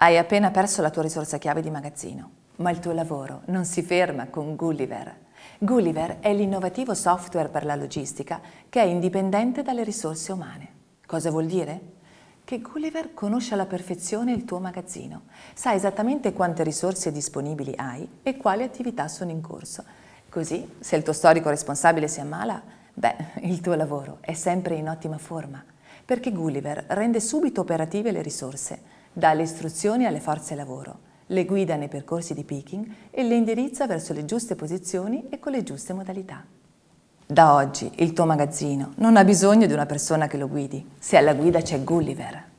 Hai appena perso la tua risorsa chiave di magazzino, ma il tuo lavoro non si ferma con Gulliver. Gulliver è l'innovativo software per la logistica che è indipendente dalle risorse umane. Cosa vuol dire? Che Gulliver conosce alla perfezione il tuo magazzino, sa esattamente quante risorse disponibili hai e quali attività sono in corso. Così, se il tuo storico responsabile si ammala, beh, il tuo lavoro è sempre in ottima forma, perché Gulliver rende subito operative le risorse dà le istruzioni alle forze lavoro, le guida nei percorsi di picking e le indirizza verso le giuste posizioni e con le giuste modalità. Da oggi il tuo magazzino non ha bisogno di una persona che lo guidi, se alla guida c'è Gulliver.